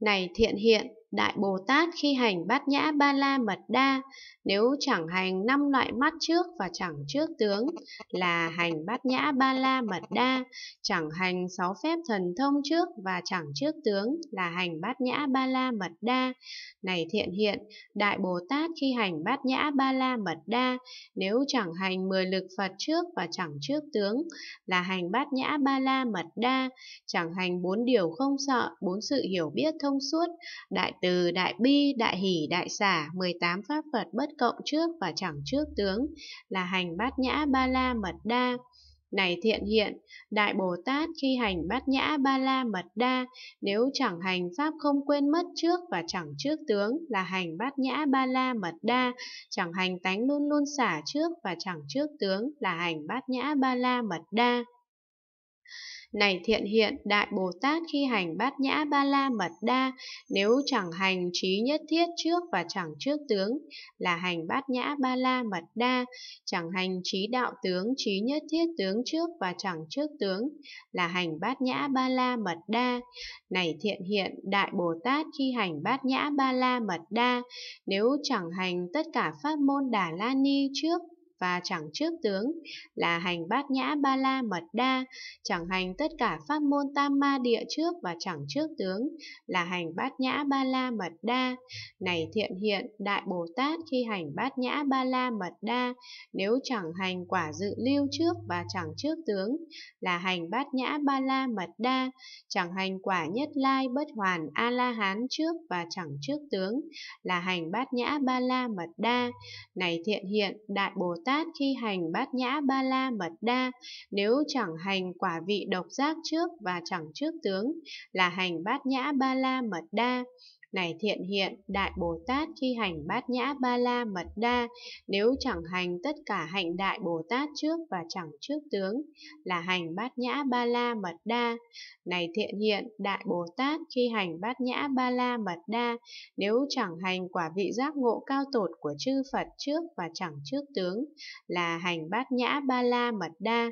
này thiện hiện Đại Bồ Tát khi hành bát nhã ba la mật đa, nếu chẳng hành năm loại mắt trước và chẳng trước tướng là hành bát nhã ba la mật đa, chẳng hành sáu phép thần thông trước và chẳng trước tướng là hành bát nhã ba la mật đa. Này thiện hiện, Đại Bồ Tát khi hành bát nhã ba la mật đa, nếu chẳng hành mười lực Phật trước và chẳng trước tướng là hành bát nhã ba la mật đa, chẳng hành bốn điều không sợ, bốn sự hiểu biết thông suốt, Đại từ, đại bi, đại hỷ, đại xả, 18 pháp Phật bất cộng trước và chẳng trước tướng, là hành bát nhã ba la mật đa. Này thiện hiện, Đại Bồ Tát khi hành bát nhã ba la mật đa, nếu chẳng hành pháp không quên mất trước và chẳng trước tướng là hành bát nhã ba la mật đa, chẳng hành tánh luôn luôn xả trước và chẳng trước tướng là hành bát nhã ba la mật đa. Này thiện hiện, Đại Bồ Tát khi hành bát nhã ba la mật đa, nếu chẳng hành trí nhất thiết trước và chẳng trước tướng, là hành bát nhã ba la mật đa, chẳng hành trí đạo tướng, trí nhất thiết tướng trước và chẳng trước tướng, là hành bát nhã ba la mật đa. Này thiện hiện, Đại Bồ Tát khi hành bát nhã ba la mật đa, nếu chẳng hành tất cả pháp môn đà la ni trước và chẳng trước tướng, là hành bát nhã ba la mật đa, chẳng hành tất cả pháp môn tam ma địa trước và chẳng trước tướng, là hành bát nhã ba la mật đa. Này thiện hiện, Đại Bồ Tát khi hành bát nhã ba la mật đa, nếu chẳng hành quả dự lưu trước và chẳng trước tướng, là hành bát nhã ba la mật đa, chẳng hành quả nhất lai bất hoàn a la hán trước và chẳng trước tướng, là hành bát nhã ba la mật đa. Này thiện hiện, Đại Bồ Tát Tát khi hành bát nhã ba la mật đa, nếu chẳng hành quả vị độc giác trước và chẳng trước tướng, là hành bát nhã ba la mật đa. Này thiện hiện, Đại Bồ Tát khi hành bát nhã ba la mật đa, nếu chẳng hành tất cả hành Đại Bồ Tát trước và chẳng trước tướng, là hành bát nhã ba la mật đa. Này thiện hiện, Đại Bồ Tát khi hành bát nhã ba la mật đa, nếu chẳng hành quả vị giác ngộ cao tột của chư Phật trước và chẳng trước tướng, là hành bát nhã ba la mật đa.